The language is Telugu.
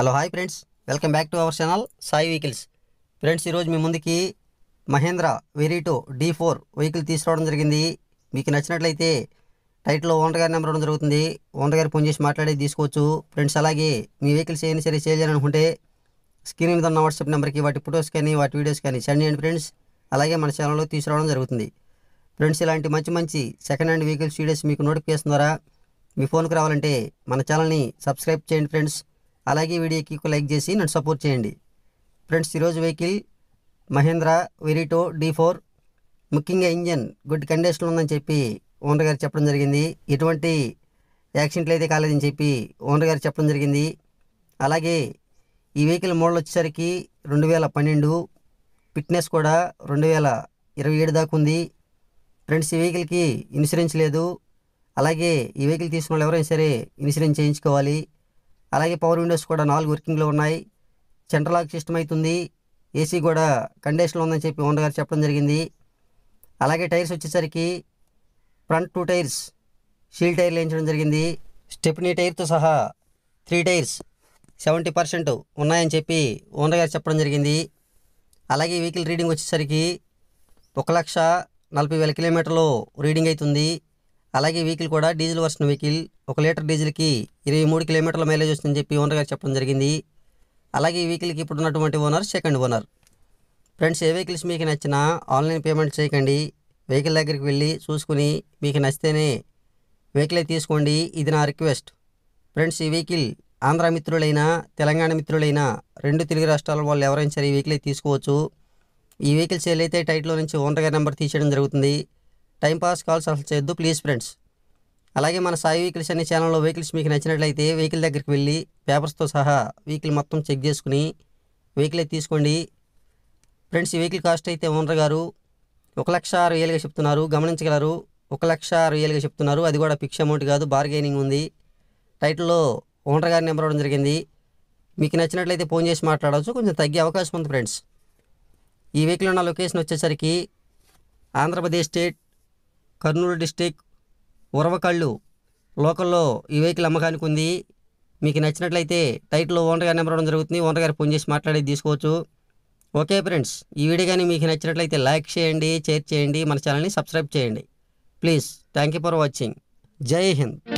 hello hi friends welcome back to our channel Sai vehicles friends ఈరోజు మీ ముందుకి Mahindra Verito D four vehicle తీసుకురావడం జరిగింది మీకు నచ్చినట్లయితే టైట్లో ఓనర్ గారి నెంబర్ జరుగుతుంది ఓనర్ గారి ఫోన్ చేసి మాట్లాడి తీసుకోవచ్చు ఫ్రెండ్స్ అలాగే మీ వెహికల్స్ ఏమైనా సరే సేల్ చేయాలనుకుంటే స్క్రీన్ మీద ఉన్న వాట్సాప్ నెంబర్కి వాటి ఫొటోస్ కానీ వాటి వీడియోస్ కానీ సెండ్ చేయండి ఫ్రెండ్స్ అలాగే మన ఛానల్లో తీసుకురావడం జరుగుతుంది ఫ్రెండ్స్ ఇలాంటి మంచి మంచి సెకండ్ హ్యాండ్ వెహికల్స్ వీడియోస్ మీకు నోటిఫికేషన్ ద్వారా మీ ఫోన్కి రావాలంటే మన ఛానల్ని సబ్స్క్రైబ్ చేయండి ఫ్రెండ్స్ అలాగే వీడియోకి ఒక లైక్ చేసి నన్ను సపోర్ట్ చేయండి ఫ్రెండ్స్ ఈరోజు vehicle Mahindra Verito D four ముఖ్యంగా ఇంజన్ గుడ్ కండిషన్లో ఉందని చెప్పి ఓనర్ గారు చెప్పడం జరిగింది ఎటువంటి యాక్సిడెంట్లు అయితే కాలేదని చెప్పి ఓనర్ గారు చెప్పడం జరిగింది అలాగే ఈ వెహికల్ మోడల్ వచ్చేసరికి రెండు వేల పన్నెండు ఫిట్నెస్ కూడా రెండు వేల ఇరవై ఏడు దాకా ఉంది ఫ్రెండ్స్ ఈ వెహికల్కి ఇన్సూరెన్స్ లేదు అలాగే ఈ వెహికల్ తీసుకున్న వాళ్ళు ఎవరైనా సరే ఇన్సూరెన్స్ చేయించుకోవాలి అలాగే పవర్ విండోస్ కూడా నాలుగు వర్కింగ్లో ఉన్నాయి సెంటర్ లాక్ సిస్టమ్ అవుతుంది ఏసీ కూడా కండిషన్లో ఉందని చెప్పి ఓనర్ గారు చెప్పడం జరిగింది అలాగే టైర్స్ వచ్చేసరికి ఫ్రంట్ టూ టైర్స్ షీల్ టైర్లు వేయించడం జరిగింది స్టెప్నీ టైర్తో సహా త్రీ టైర్స్ సెవెంటీ పర్సెంట్ ఉన్నాయని చెప్పి ఓనర్ గారు చెప్పడం జరిగింది అలాగే వెహికల్ రీడింగ్ వచ్చేసరికి ఒక లక్ష నలభై వేల కిలోమీటర్లు రీడింగ్ అవుతుంది అలాగే వెహికల్ కూడా డీజిల్ వర్షన్ వెహికల్ ఒక లీటర్ డీజిల్కి ఇరవై మూడు కిలోమీటర్ల మైలేజ్ వస్తుందని చెప్పి ఓనర్ గారు చెప్పడం జరిగింది అలాగే ఈ వెహికల్కి ఇప్పుడు ఉన్నటువంటి ఓనర్ సెకండ్ ఓనర్ ఫ్రెండ్స్ ఏ వెహికల్స్ మీకు నచ్చినా ఆన్లైన్ పేమెంట్ చేయకండి వెహికల్ దగ్గరికి వెళ్ళి చూసుకుని మీకు నచ్చితేనే వెహికల్ తీసుకోండి ఇది నా రిక్వెస్ట్ ఫ్రెండ్స్ ఈ వెహికల్ ఆంధ్ర మిత్రులైనా తెలంగాణ మిత్రులైనా రెండు తెలుగు రాష్ట్రాల వాళ్ళు ఎవరైనా సరే ఈ వెహికల్ తీసుకోవచ్చు ఈ వెహికల్ సేల్ అయితే టైట్లో నుంచి ఓనర్ గారి నెంబర్ తీసేయడం జరుగుతుంది టైంపాస్ కాల్స్ అసలు చేయొద్దు ప్లీజ్ ఫ్రెండ్స్ అలాగే మన సాయి వెహికల్స్ అనే ఛానల్లో వెహికల్స్ మీకు నచ్చినట్లయితే వెహికల్ దగ్గరికి వెళ్ళి పేపర్స్తో సహా వెహికల్ మొత్తం చెక్ చేసుకుని వెహికల్ అయితే తీసుకోండి ఫ్రెండ్స్ ఈ వెహికల్ కాస్ట్ అయితే ఓనర్ గారు ఒక లక్ష ఆరు వేలుగా చెప్తున్నారు గమనించగలరు ఒక లక్ష ఆరు వేలుగా చెప్తున్నారు అది కూడా ఫిక్స్ అమౌంట్ కాదు బార్గెనింగ్ ఉంది టైటిల్లో ఓనర్ గారి నెంబర్ ఇవ్వడం జరిగింది మీకు నచ్చినట్లయితే ఫోన్ చేసి మాట్లాడవచ్చు కొంచెం తగ్గే అవకాశం ఉంది ఫ్రెండ్స్ ఈ వెహికల్ ఉన్న లొకేషన్ వచ్చేసరికి ఆంధ్రప్రదేశ్ స్టేట్ కర్నూలు డిస్టిక్ ఉరవకళ్ళు లోకల్లో ఈ వెహికల్ అమ్మకానికి ఉంది మీకు నచ్చినట్లయితే టైట్లో ఓనర్ గారి నెంబర్ అవ్వడం జరుగుతుంది ఓనర్ గారు ఫోన్ చేసి మాట్లాడి తీసుకోవచ్చు ఓకే ఫ్రెండ్స్ ఈ వీడియో కానీ మీకు నచ్చినట్లయితే లైక్ చేయండి షేర్ చేయండి మన ఛానల్ని సబ్స్క్రైబ్ చేయండి please thank you for watching జై హింద్